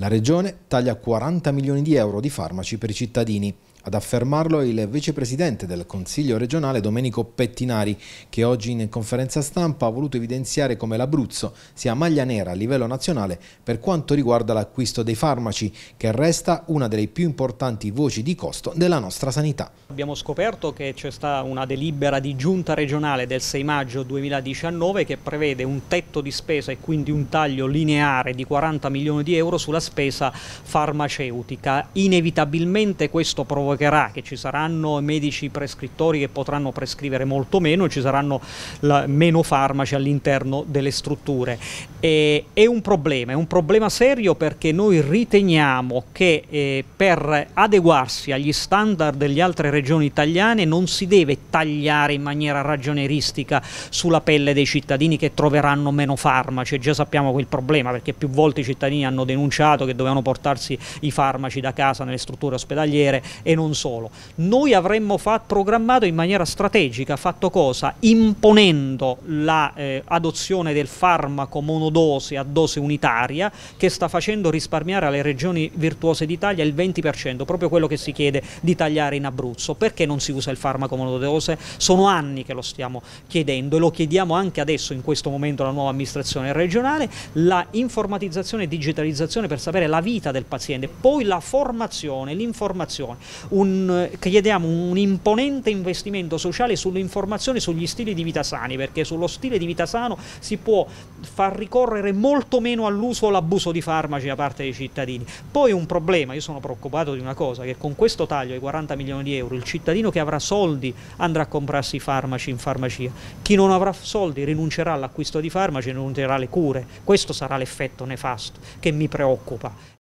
La regione taglia 40 milioni di euro di farmaci per i cittadini. Ad affermarlo il vicepresidente del Consiglio regionale Domenico Pettinari, che oggi in conferenza stampa ha voluto evidenziare come l'Abruzzo sia maglia nera a livello nazionale per quanto riguarda l'acquisto dei farmaci, che resta una delle più importanti voci di costo della nostra sanità. Abbiamo scoperto che c'è stata una delibera di giunta regionale del 6 maggio 2019 che prevede un tetto di spesa e quindi un taglio lineare di 40 milioni di euro sulla spesa farmaceutica. Inevitabilmente questo provoca giocherà, che ci saranno medici prescrittori che potranno prescrivere molto meno, e ci saranno la, meno farmaci all'interno delle strutture. E, è un problema, è un problema serio perché noi riteniamo che eh, per adeguarsi agli standard delle altre regioni italiane non si deve tagliare in maniera ragioneristica sulla pelle dei cittadini che troveranno meno farmaci, già sappiamo quel problema perché più volte i cittadini hanno denunciato che dovevano portarsi i farmaci da casa nelle strutture ospedaliere e non solo. Noi avremmo programmato in maniera strategica, fatto cosa? Imponendo l'adozione la, eh, del farmaco monodose a dose unitaria che sta facendo risparmiare alle regioni virtuose d'Italia il 20%, proprio quello che si chiede di tagliare in Abruzzo. Perché non si usa il farmaco monodose? Sono anni che lo stiamo chiedendo e lo chiediamo anche adesso in questo momento alla nuova amministrazione regionale, la informatizzazione e digitalizzazione per sapere la vita del paziente, poi la formazione, l'informazione un, chiediamo un imponente investimento sociale sull'informazione sugli stili di vita sani, perché sullo stile di vita sano si può far ricorrere molto meno all'uso o all'abuso di farmaci da parte dei cittadini. Poi un problema, io sono preoccupato di una cosa, che con questo taglio ai 40 milioni di euro il cittadino che avrà soldi andrà a comprarsi i farmaci in farmacia, chi non avrà soldi rinuncerà all'acquisto di farmaci e rinuncerà alle cure, questo sarà l'effetto nefasto che mi preoccupa.